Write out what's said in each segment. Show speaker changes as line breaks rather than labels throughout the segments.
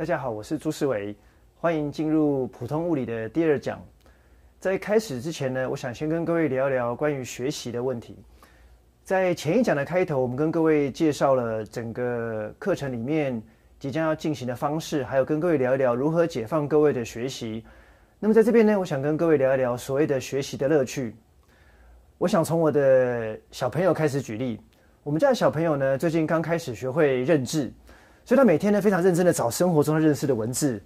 大家好，我是朱世伟，欢迎进入普通物理的第二讲。在开始之前呢，我想先跟各位聊一聊关于学习的问题。在前一讲的开头，我们跟各位介绍了整个课程里面即将要进行的方式，还有跟各位聊一聊如何解放各位的学习。那么在这边呢，我想跟各位聊一聊所谓的学习的乐趣。我想从我的小朋友开始举例，我们家的小朋友呢，最近刚开始学会认字。所以他每天呢非常认真的找生活中他认识的文字，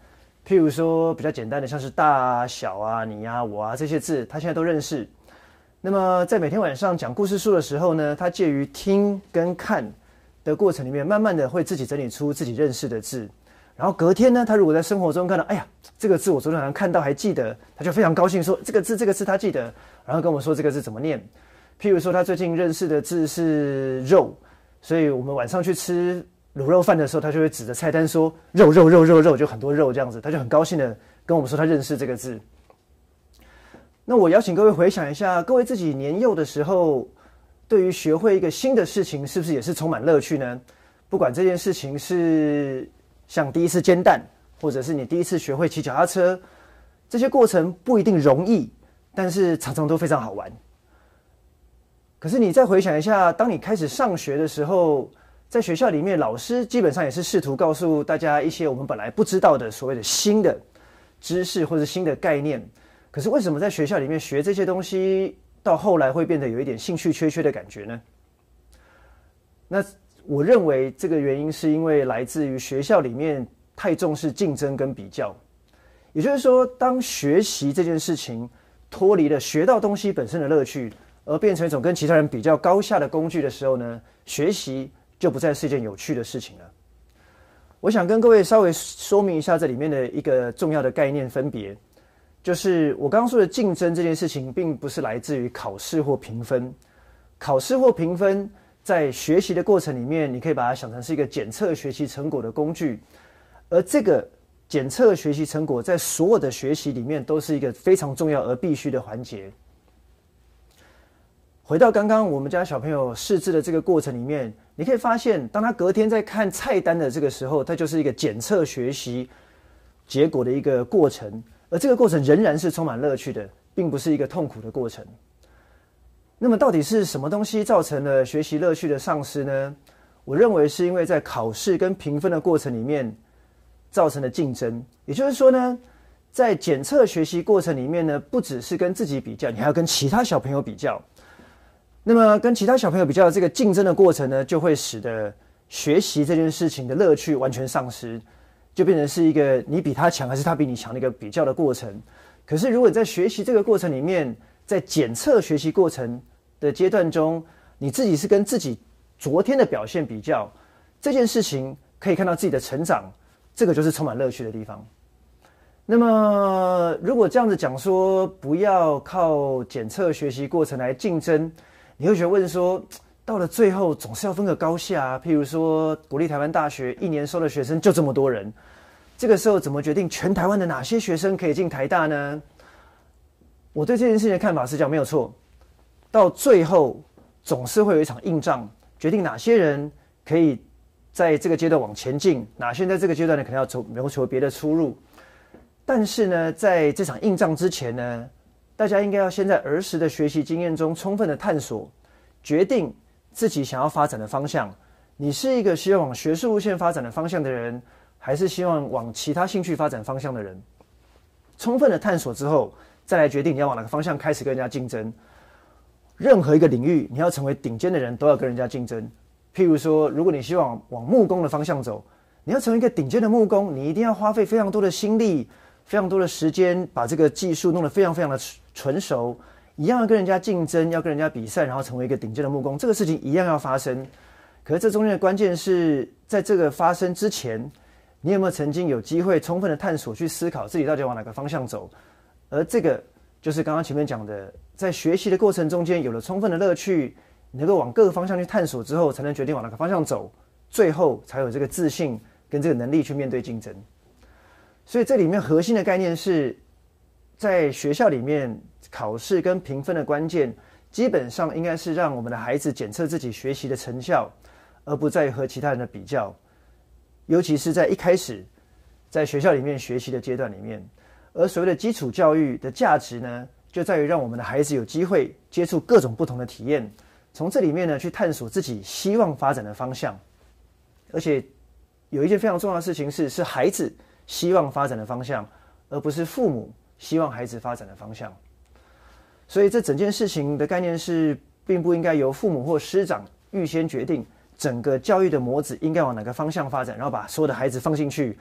譬如说比较简单的像是大小啊、你呀、我啊这些字，他现在都认识。那么在每天晚上讲故事书的时候呢，他介于听跟看的过程里面，慢慢的会自己整理出自己认识的字。然后隔天呢，他如果在生活中看到，哎呀，这个字我昨天晚上看到还记得，他就非常高兴说这个字这个字他记得，然后跟我说这个字怎么念。譬如说他最近认识的字是肉，所以我们晚上去吃。卤肉饭的时候，他就会指着菜单说：“肉肉肉肉肉，就很多肉这样子。”他就很高兴的跟我们说他认识这个字。那我邀请各位回想一下，各位自己年幼的时候，对于学会一个新的事情，是不是也是充满乐趣呢？不管这件事情是像第一次煎蛋，或者是你第一次学会骑脚踏车，这些过程不一定容易，但是常常都非常好玩。可是你再回想一下，当你开始上学的时候。在学校里面，老师基本上也是试图告诉大家一些我们本来不知道的所谓的新的知识或者新的概念。可是为什么在学校里面学这些东西，到后来会变得有一点兴趣缺缺的感觉呢？那我认为这个原因是因为来自于学校里面太重视竞争跟比较。也就是说，当学习这件事情脱离了学到东西本身的乐趣，而变成一种跟其他人比较高下的工具的时候呢，学习。就不再是一件有趣的事情了。我想跟各位稍微说明一下这里面的一个重要的概念，分别就是我刚刚说的竞争这件事情，并不是来自于考试或评分。考试或评分在学习的过程里面，你可以把它想成是一个检测学习成果的工具。而这个检测学习成果，在所有的学习里面，都是一个非常重要而必须的环节。回到刚刚我们家小朋友试制的这个过程里面，你可以发现，当他隔天在看菜单的这个时候，他就是一个检测学习结果的一个过程，而这个过程仍然是充满乐趣的，并不是一个痛苦的过程。那么，到底是什么东西造成了学习乐趣的丧失呢？我认为是因为在考试跟评分的过程里面造成的竞争。也就是说呢，在检测学习过程里面呢，不只是跟自己比较，你还要跟其他小朋友比较。那么跟其他小朋友比较，这个竞争的过程呢，就会使得学习这件事情的乐趣完全丧失，就变成是一个你比他强还是他比你强的一个比较的过程。可是，如果你在学习这个过程里面，在检测学习过程的阶段中，你自己是跟自己昨天的表现比较，这件事情可以看到自己的成长，这个就是充满乐趣的地方。那么，如果这样子讲说，不要靠检测学习过程来竞争。你会觉得问说，到了最后总是要分个高下。譬如说，国立台湾大学一年收的学生就这么多人，这个时候怎么决定全台湾的哪些学生可以进台大呢？我对这件事情的看法是讲没有错，到最后总是会有一场硬仗，决定哪些人可以在这个阶段往前进，哪些在这个阶段呢可能要求求别的出路。但是呢，在这场硬仗之前呢？大家应该要先在儿时的学习经验中充分的探索，决定自己想要发展的方向。你是一个希望往学术路线发展的方向的人，还是希望往其他兴趣发展方向的人？充分的探索之后，再来决定你要往哪个方向开始跟人家竞争。任何一个领域，你要成为顶尖的人，都要跟人家竞争。譬如说，如果你希望往木工的方向走，你要成为一个顶尖的木工，你一定要花费非常多的心力。非常多的时间，把这个技术弄得非常非常的纯熟，一样要跟人家竞争，要跟人家比赛，然后成为一个顶尖的木工，这个事情一样要发生。可是这中间的关键是在这个发生之前，你有没有曾经有机会充分的探索去思考自己到底往哪个方向走？而这个就是刚刚前面讲的，在学习的过程中间有了充分的乐趣，能够往各个方向去探索之后，才能决定往哪个方向走，最后才有这个自信跟这个能力去面对竞争。所以这里面核心的概念是，在学校里面考试跟评分的关键，基本上应该是让我们的孩子检测自己学习的成效，而不在于和其他人的比较，尤其是在一开始在学校里面学习的阶段里面。而所谓的基础教育的价值呢，就在于让我们的孩子有机会接触各种不同的体验，从这里面呢去探索自己希望发展的方向。而且有一件非常重要的事情是，是孩子。希望发展的方向，而不是父母希望孩子发展的方向。所以，这整件事情的概念是，并不应该由父母或师长预先决定整个教育的模子应该往哪个方向发展，然后把所有的孩子放进去，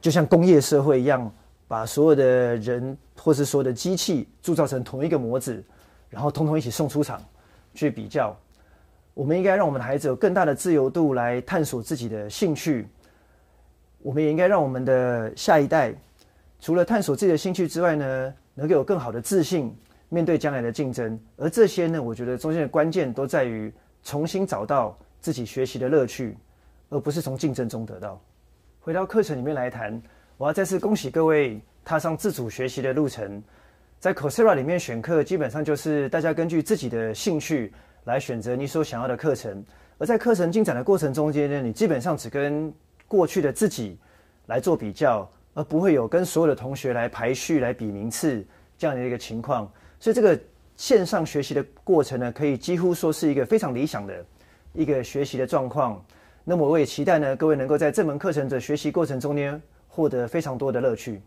就像工业社会一样，把所有的人或是所有的机器铸造成同一个模子，然后通通一起送出厂去比较。我们应该让我们的孩子有更大的自由度来探索自己的兴趣。我们也应该让我们的下一代，除了探索自己的兴趣之外呢，能够有更好的自信面对将来的竞争。而这些呢，我觉得中间的关键都在于重新找到自己学习的乐趣，而不是从竞争中得到。回到课程里面来谈，我要再次恭喜各位踏上自主学习的路程。在 Coursera 里面选课，基本上就是大家根据自己的兴趣来选择你所想要的课程。而在课程进展的过程中间呢，你基本上只跟过去的自己来做比较，而不会有跟所有的同学来排序、来比名次这样的一个情况。所以，这个线上学习的过程呢，可以几乎说是一个非常理想的一个学习的状况。那么，我也期待呢，各位能够在这门课程的学习过程中间获得非常多的乐趣。